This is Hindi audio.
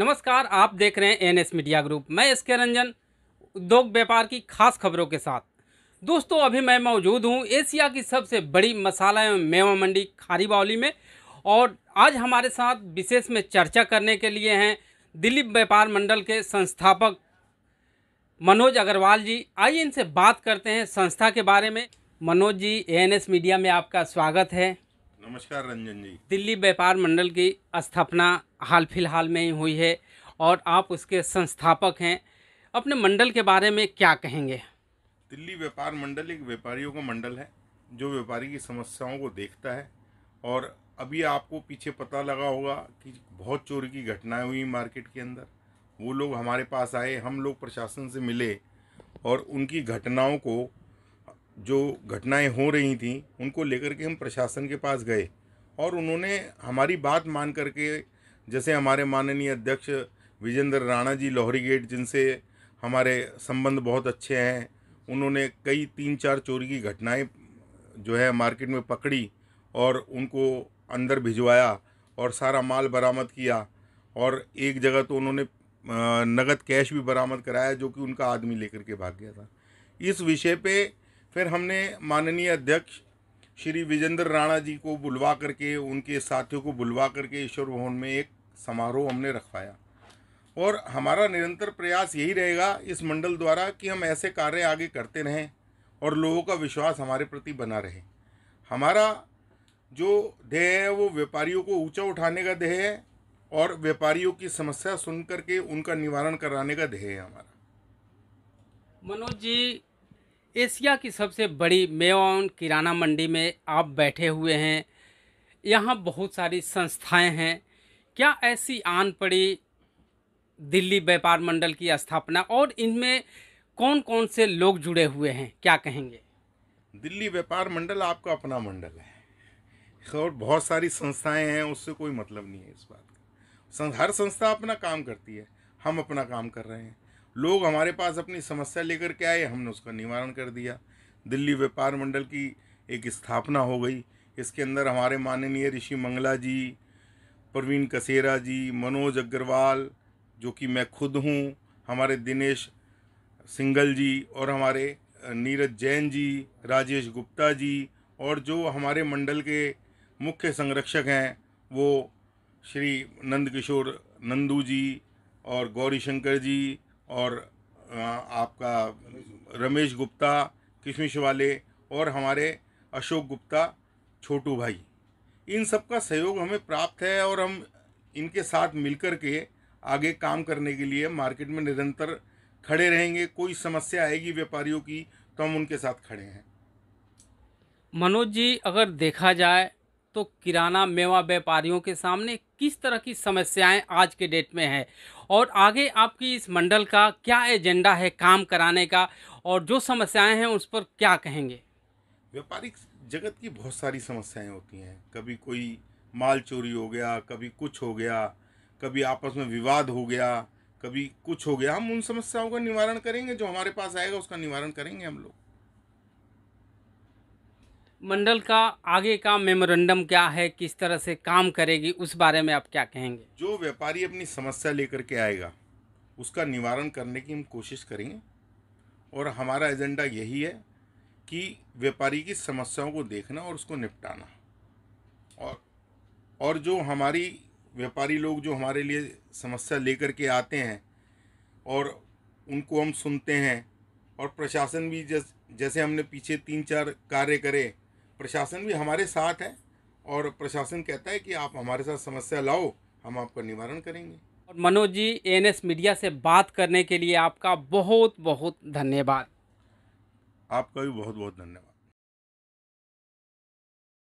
नमस्कार आप देख रहे हैं एन एस मीडिया ग्रुप मैं एस के रंजन उद्योग व्यापार की खास खबरों के साथ दोस्तों अभी मैं मौजूद हूं एशिया की सबसे बड़ी मसाला एवं मेवा मंडी खारी बावली में और आज हमारे साथ विशेष में चर्चा करने के लिए हैं दिलीप व्यापार मंडल के संस्थापक मनोज अग्रवाल जी आइए इनसे बात करते हैं संस्था के बारे में Manoj ji N S media में आपका स्वागत है नमस्कार रंजन जी दिल्ली व्यापार मंडल की स्थापना हाल फिलहाल में ही हुई है और आप उसके संस्थापक हैं अपने मंडल के बारे में क्या कहेंगे दिल्ली व्यापार मंडल एक व्यापारियों का मंडल है जो व्यापारी की समस्याओं को देखता है और अभी आपको पीछे पता लगा होगा कि बहुत चोरी की घटनाएं हुई मार्केट के अंदर वो लोग हमारे पास आए हम लोग प्रशासन से मिले और उनकी घटनाओं को जो घटनाएं हो रही थी उनको लेकर के हम प्रशासन के पास गए और उन्होंने हमारी बात मान करके जैसे हमारे माननीय अध्यक्ष विजेंद्र राणा जी लोहरी गेट जिनसे हमारे संबंध बहुत अच्छे हैं उन्होंने कई तीन चार चोरी की घटनाएं जो है मार्केट में पकड़ी और उनको अंदर भिजवाया और सारा माल बरामद किया और एक जगह तो उन्होंने नगद कैश भी बरामद कराया जो कि उनका आदमी लेकर के भाग गया था इस विषय पे फिर हमने माननीय अध्यक्ष श्री विजेंद्र राणा जी को बुलवा करके उनके साथियों को बुलवा करके ईश्वर भवन में एक समारोह हमने रखवाया और हमारा निरंतर प्रयास यही रहेगा इस मंडल द्वारा कि हम ऐसे कार्य आगे करते रहें और लोगों का विश्वास हमारे प्रति बना रहे हमारा जो ध्येय है वो व्यापारियों को ऊंचा उठाने का ध्येय है और व्यापारियों की समस्या सुन करके उनका निवारण कराने का ध्येय है हमारा मनोज जी एशिया की सबसे बड़ी मेवान किराना मंडी में आप बैठे हुए हैं यहाँ बहुत सारी संस्थाएं हैं क्या ऐसी आन पड़ी दिल्ली व्यापार मंडल की स्थापना और इनमें कौन कौन से लोग जुड़े हुए हैं क्या कहेंगे दिल्ली व्यापार मंडल आपका अपना मंडल है और बहुत सारी संस्थाएं हैं उससे कोई मतलब नहीं है इस बात का हर संस्था अपना काम करती है हम अपना काम कर रहे हैं लोग हमारे पास अपनी समस्या लेकर के आए हमने उसका निवारण कर दिया दिल्ली व्यापार मंडल की एक स्थापना हो गई इसके अंदर हमारे माननीय ऋषि मंगला जी प्रवीण कसेरा जी मनोज अग्रवाल जो कि मैं खुद हूँ हमारे दिनेश सिंगल जी और हमारे नीरज जैन जी राजेश गुप्ता जी और जो हमारे मंडल के मुख्य संरक्षक हैं वो श्री नंद किशोर नंदू जी और गौरी शंकर जी और आपका रमेश गुप्ता किशमिश वाले और हमारे अशोक गुप्ता छोटू भाई इन सब का सहयोग हमें प्राप्त है और हम इनके साथ मिलकर के आगे काम करने के लिए मार्केट में निरंतर खड़े रहेंगे कोई समस्या आएगी व्यापारियों की तो हम उनके साथ खड़े हैं मनोज जी अगर देखा जाए तो किराना मेवा व्यापारियों के सामने किस तरह की समस्याएं आज के डेट में हैं और आगे आपकी इस मंडल का क्या एजेंडा है काम कराने का और जो समस्याएं हैं उस पर क्या कहेंगे व्यापारिक जगत की बहुत सारी समस्याएं होती हैं कभी कोई माल चोरी हो गया कभी कुछ हो गया कभी आपस में विवाद हो गया कभी कुछ हो गया हम उन समस्याओं का निवारण करेंगे जो हमारे पास आएगा उसका निवारण करेंगे हम लोग मंडल का आगे का मेमोरेंडम क्या है किस तरह से काम करेगी उस बारे में आप क्या कहेंगे जो व्यापारी अपनी समस्या लेकर के आएगा उसका निवारण करने की हम कोशिश करेंगे और हमारा एजेंडा यही है कि व्यापारी की समस्याओं को देखना और उसको निपटाना और और जो हमारी व्यापारी लोग जो हमारे लिए समस्या लेकर के आते हैं और उनको हम सुनते हैं और प्रशासन भी जैसे हमने पीछे तीन चार कार्य करे प्रशासन भी हमारे साथ है और प्रशासन कहता है कि आप हमारे साथ समस्या लाओ हम आपका निवारण करेंगे और मनोज जी एनएस मीडिया से बात करने के लिए आपका बहुत बहुत धन्यवाद आपका भी बहुत बहुत धन्यवाद